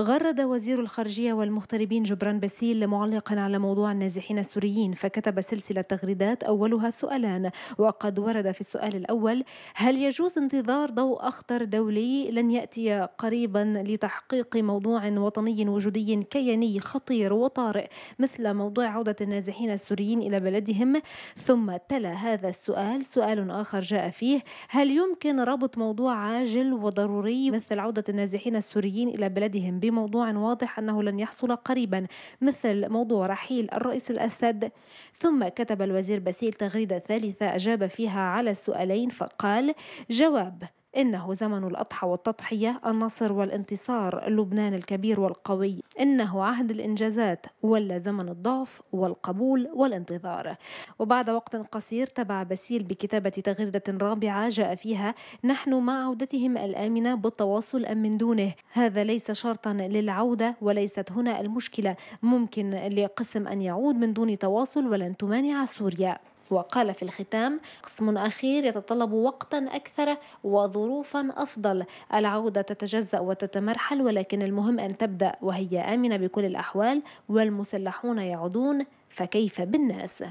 غرد وزير الخارجية والمغتربين جبران باسيل معلقا على موضوع النازحين السوريين فكتب سلسلة تغريدات أولها سؤالان وقد ورد في السؤال الأول هل يجوز انتظار ضوء أخضر دولي لن يأتي قريبا لتحقيق موضوع وطني وجودي كياني خطير وطارئ مثل موضوع عودة النازحين السوريين إلى بلدهم ثم تلا هذا السؤال سؤال آخر جاء فيه هل يمكن ربط موضوع عاجل وضروري مثل عودة النازحين السوريين إلى بلدهم بموضوع واضح أنه لن يحصل قريبا مثل موضوع رحيل الرئيس الأسد ثم كتب الوزير باسيل تغريدة ثالثة أجاب فيها على السؤالين فقال جواب إنه زمن الأضحى والتضحية النصر والانتصار لبنان الكبير والقوي إنه عهد الإنجازات ولا زمن الضعف والقبول والانتظار وبعد وقت قصير تبع باسيل بكتابة تغريدة رابعة جاء فيها نحن مع عودتهم الآمنة بالتواصل أم من دونه هذا ليس شرطا للعودة وليست هنا المشكلة ممكن لقسم أن يعود من دون تواصل ولن تمانع سوريا وقال في الختام قسم أخير يتطلب وقتا أكثر وظروفا أفضل العودة تتجزأ وتتمرحل ولكن المهم أن تبدأ وهي آمنة بكل الأحوال والمسلحون يعودون فكيف بالناس